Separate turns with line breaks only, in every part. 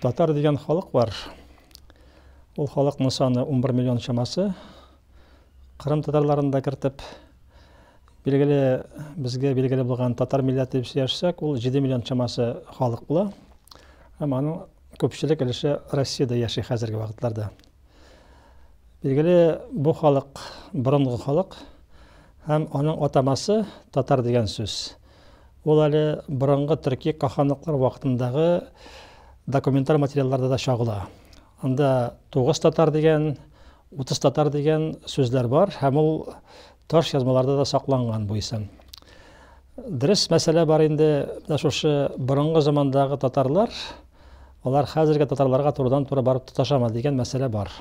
татар деген халық бар ол халықтың саны 11 миллион шамасы қырым татарларын да кіртіп белгілі бізге белгілі болған татар милләті деп шешсек ол 7 миллион шамасы халық бола әм аның көпшілік өліші россияда яши қазіргі уақытларда белгілі бұл халық бұрынғы халық һәм оның атамасы татар деген сөз ол әлі бұрынғы түркия қахандықлар уақытындағы документар материалдарда да шағыла. анда тоғыз татар деген отыз татар деген сөздер бар һәм ол таш жазмаларда да сақланған бұйсы дұрыс мәселе бар енді мына бұрынғы замандағы татарлар олар қазіргі татарларға турадан тура барып тұташа деген мәселе бар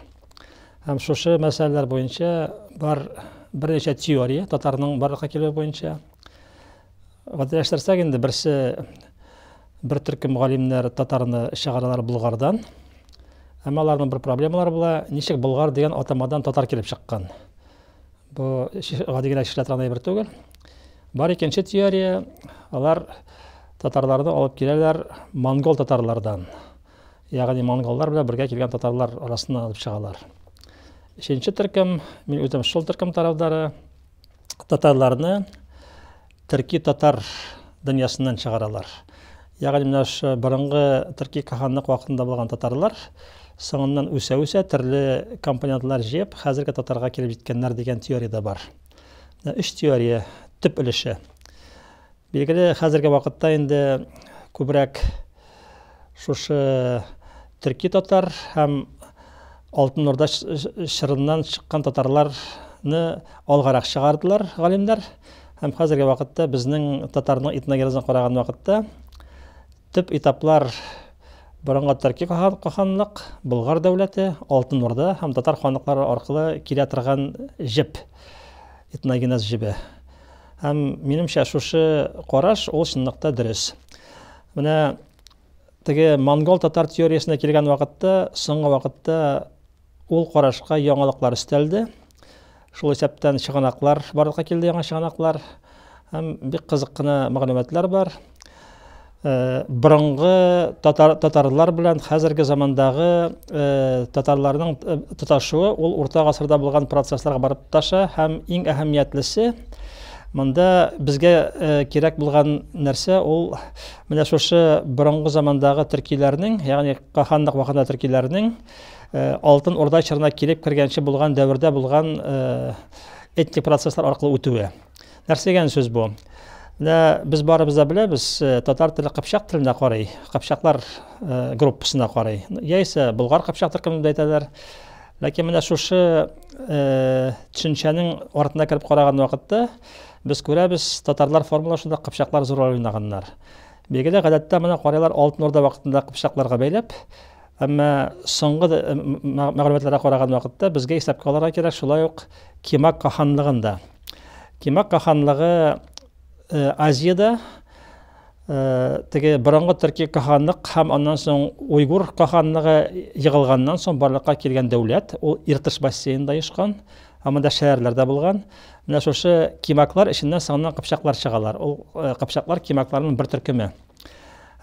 һәм шушы мәселелер бойынша бар бірнеше теория татардың барлыққа келуі бойынша қадірлі енді бірінші бір түркі мұғалімдер татарны шығаралар бұлғардан әмма олардың бір проблемалары бұла нешек бұлғар деген атамадан татар келіп шыққан бұл деген ширатырғандай бір түгіл бар екінші теория алар татарларды алып келелер монгол татарлардан яғни монголдар бірге келген татарлар арасына алып шығалар үшінші түркім, мен өзім шыл түркім тараудары татарларды түркі татар дүниясынан шығаралар яғни мына бұрынғы түркі қахандық уақытында болған татарлар соңынан өсе-өсе түрлі компонентлар жеп қазіргі татарға келіп жеткендер деген теория да бар үш теория түп іліші белгілі қазіргі уақытта енді көбірек шушы түркі татар һәм алтын орда шырынан шыққан татарларны алғарақ шығардылар ғалымдар Әм хәзерге вакытта безнең татарның этногенезын қараған вакытта түп этаплар бұрынға төрки ханлык, бұлғар дәүләте, Алтын Урда һәм татар хандықтары арқылы килә торган жіп, этногенез жібі Һәм менімше шушы қораш ул шындықта дұрыс Менә теге монгол татар теориясына келген вакытта, соңғы вакытта ул қорашқа яңалыклар өстәлде шул эсептән чыганаклар барлыққа келді яңа чыганаклар һәм бик кызык кына бар э, бұрынғы татар, татарлар белән хәзерге замандагы э, татарларның э, тоташуы ул урта гасырда булган барып таша һәм иң әһәмиятлесе мында бізге керек болған нәрсе ол шошы бұрынғы замандағы түркилердің яғни қахандық уақытында түркилердің алтын орда шырына келіп кіргенше болған дәуірде болған этник процесстер арқылы өтуі нәрсе деген сөз бұл біз барымызда да білеміз татар тілі қыпшақ тіліне қарай қыпшақтар группасына қарай яйсе бұлғар қыпшақ ләкин міне шушы түшенчәнең э, артына кіріп қараған уақытта біз көреміз татарлар формуласында қыпшақлар зор рөл ойнаганнар белгілі ғадәттә мына қариялар алтын орда вакытында қыпшақларға бәйләп әмма соңғы мәгълүматларга караган вакытта безгә исәпкә алырга кирәк шулай ук кимак ханлыгында кимак ханлыгы э, азияда Э, теге бұрынғы түркі қахандық һәм аннан соң уйгур қахандығы йығылғаннан соң барлыққа келген дәулет ол иртыш бассейнында ұшқан мында болған булган менә шушы кимаклар эченнән соңыннан қыпшақлар чыгалар ол қыпшақлар э, кимакларның бір төркеме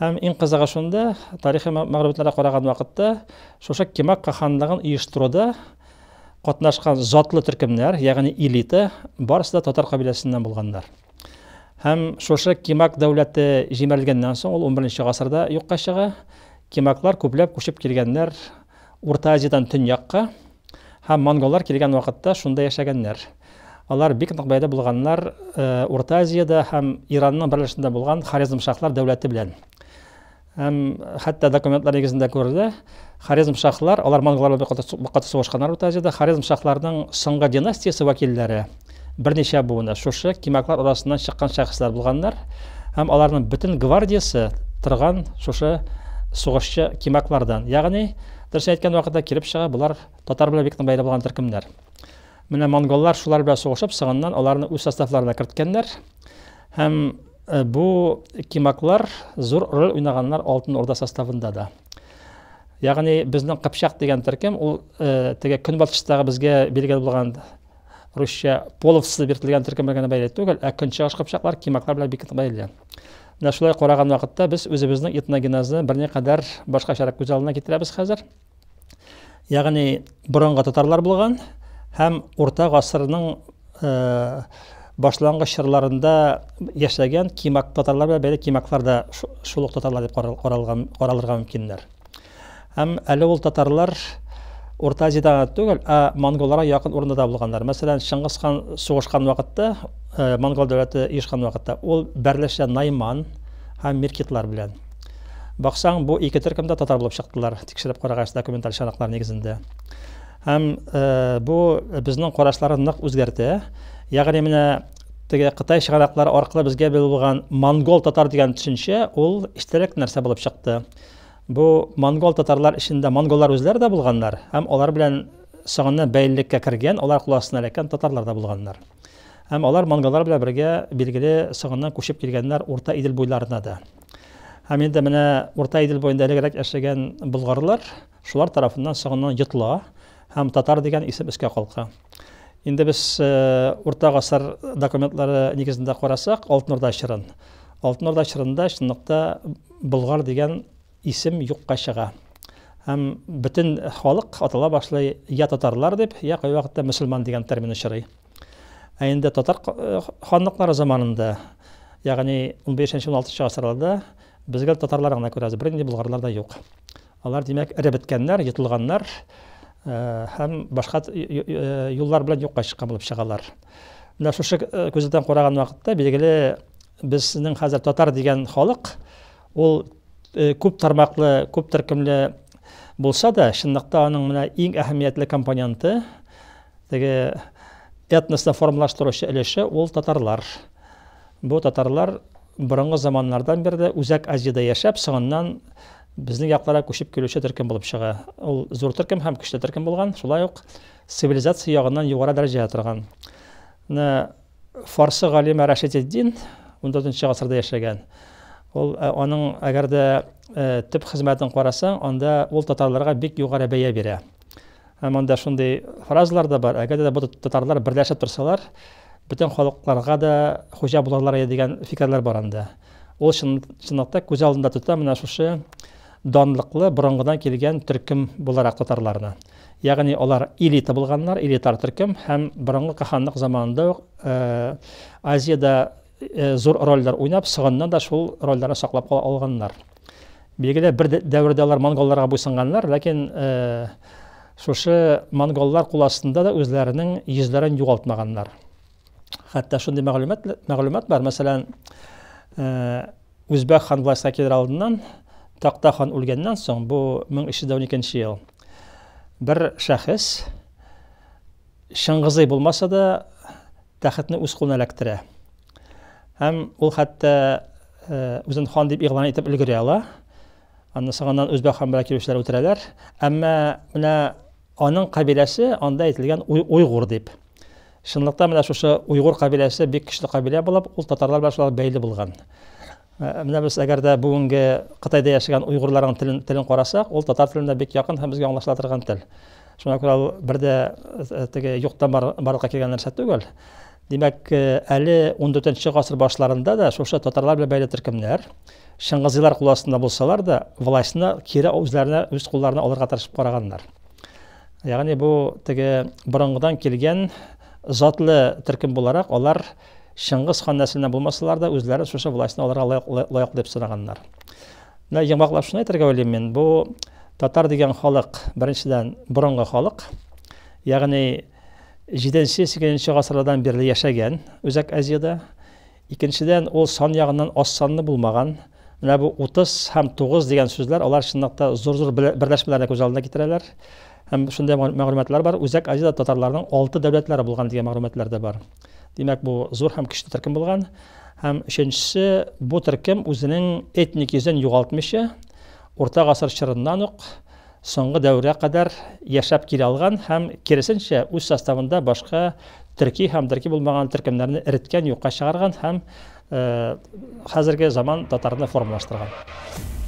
һәм иң кызыгы шунда тарихи мәгълүматларга караган уақытта шушы кимак ханлыгын оештыруда катнашкан затлы түркімдер яғни элита барысы да татар кабиләсеннән болғандар һәм шушы кимак дәүләте җимерелгәннән соң ул 11 гасырда юкка чыга кимаклар күпләп күчеп килгәннәр урта азиядан төньякка һәм монголлар килгән вакытта шунда яшәгәннәр алар бик нык бәйдә булганнар э, урта азияда һәм иранның берләшендә булган харизмшахлар дәүләте белән һәм хәтта документлар нигезендә харизм харизмшахлар алар монголлар белән вакытта сугышканнар урта азияда харизмшахларның соңгы династиясы вәкилләре бірнеше буыны шушы кимаклар арасынан шыққан шайқыстар болғандар һәм аларның бүтін гвардиясы тұрған шушы соғысшы кимаклардан яғни дұрыс айтқан уақытта келіп шыға бұлар татар білән бектің болған түркімдер міне монғолдар шулар білән соғышып соңынан аларны өз составларына кірткәндәр һәм э, бу кимаклар зор рөл ойнағандар алтын орда составында да яғни біздің қыпшақ деген төркем ол ә, теге күнбатыстағы бізге белгілі болған орусча половсыз биртилген тиркемегени байдайт түгел ә кынчыгыш кыпчаклар кимаклар менен бекитип байылган мына шулай караган убакытта биз өзүбүздүн этногенезди бир кадар башка көз алдына кетиребиз хазыр яғни бұрынғы татарлар болған һәм орта гасырның башлангыч чорларында яшәгән кимак татарлар белән бәйле кимаклар да шул татарлар дип каралган каралырга мөмкиннәр һәм әле ул татарлар орта азиядағы түгіл ә, монголларға жақын орында болғандар мәселен шыңғыс хан соғышқан уақытта ә, дәулеті ешқан уақытта ол бірлесе найман һәм меркитлар білән бақсаң бұл екі төркім татар болып шықтылар тексеріп қарағайсыз документаль шанақтар негізінде һәм ә, э, бұл біздің қорашларды нық өзгерді яғни міне теге қытай шығанақтары арқылы бізге болған монгол татар деген түсінше ол іштерек нәрсе болып шықты bu монгол татарлар ішінде монголлар өздері де болғандар һәм олар белән соңыннан бәйлелеккә кергән олар құласына астына эләккән татарлар да булганнар һәм олар монголлар белән бергә билгеле соңыннан күчеп килгәннәр урта идел буйларына да һәм инде менә урта идел буенда элегрәк яшәгән болгарлар шулар тарафыннан соңыннан йотыла һәм татар дигән исем өскә калка инде без урта гасыр документлары нигезендә карасак алтын орда чорын алтын орда чорында чынлыкта болгар дигән исем юққа шыға һәм бүтін халық атала башлай я татарлар деп я кай вакытта мөселман деген термин очрый ә енді татар э, ханлыклары заманында яғни 15 16 он ғасырларда татарлар ғана көреміз бірнендей да жоқ алар демек ірі біткәннәр йотылғаннар э, һәм башқа э, юллар белән юкка чыккан булып чыгалар менә шушы күздән караган вакытта билгеле безнең хәзер татар дигән халык ул Э, көп тармаклы көп төркімлі болса да шындықта оның мына ең әһемиятлі компоненті теге этносты формалаштырушы үлесі ол татарлар бұл татарлар бұрынғы заманнардан берді үзәк азияда яшап соңынан біздің яқтарға көшіп келуші төркін болып шыға ол зор тіркім һәм күшті төркін болған шулай ук цивилизация жағынан жоғары дәрежеде тұрған мына фарсы ғалимі рашидиддин он төртінші ғасырда яшаған ол э, оның әгәр дә э, төп хезмәтен карасаң анда ул татарларга бик югары бәйә берә. һәм анда шундай фразалар да бар әгәр бу татарлар берләшеп торсалар бөтен халыкларга да хуҗа булырлар иде дигән фикерләр бар анда ул чынлыкта күз алдында тота менә шушы данлыклы борынгыдан килгән төркем буларак татарларны ягъни алар элита булганнар элитар төркем һәм борынгы каханлык заманында ук э, азияда Э, зор рольдер ойнап сығыннан да шул рольдерін сақлап қала алғандар. белгілі бір дәуірде алар монголларға бойсынғаннар ләкин э, шушы монголлар қол астында да өзләренең йөзләрен югалтмаганнар хәтта шундай мәгълүмат мәгълүмат бар мәсәлән э, үзбәк хан властька килер алдыннан такта хан үлгәннән соң бу 1312 ел бер шәхес шыңгызый да тәхетне үз кулына Әм ул хәтта э, үзен хан дип игълан итеп өлгерә ала аны соңыннан өзбек ханбара килүчеләр үтерәләр әммә менә аның кабиләсе анда әйтелгән уйгур дип Шынлыкта менә шушы уйгур кабиләсе бик көчле кабилә булып ул татарлар белән шулай бәйле булган э, менә без әгәр дә бүгенге кытайда яшәгән уйгурларның телен телен карасак ул татар теленә бик якын һәм безгә аңлашыла торган тел шуңа күрә ал бирде э, теге бар, барлыққа килгән нәрсә түгел демәк э, әле 14 ғасыр башларында да шушы татарлар белән бәйле төркемнәр шыңғызилар қол болсалар да власына кире үзләренә өз кулларына оларға тарышып караганнар Яғни, бу теге бұрынғыдан келген затлы төркем буларак олар шыңғыз хан нәселеннән булмасалар да үзләре шушы власына алырга лаек дип санаганнар менә йомгаклап шуны әйтергә уйлыйм мен бу tatar degan xalq birinchidan burungi xalq ya'ni жетінші сегізінші ғасырлардан бері яшаған өзәк азияда ikkinchidan u son yog'indan oz sonli bo'lmagan mana bu o'ttiz ham to'qqiz degan so'zlar ular shunaqa zo'r zo'r birlashmalarni ko'z oldida keltiralar ham shunday ma'lumotlar bor o'zak aziyada tatarlarning olti davlatlari bo'lgan degan ma'lumotlarda bor demak bu zo'r ham kuchli turkum bo'lgan ham uchinchisi bu turkum o'zining etnik yuzini yo'qoltmishi орта ғасыр шырынан ұқ, соңғы дәуірге қадар яшап келе алған һәм керісінше өз составында башқа тірки һәм тірки болмаған тіркемдәрне эреткән юкка шығарған, һәм қазіргі э, заман татарына формалаштырған.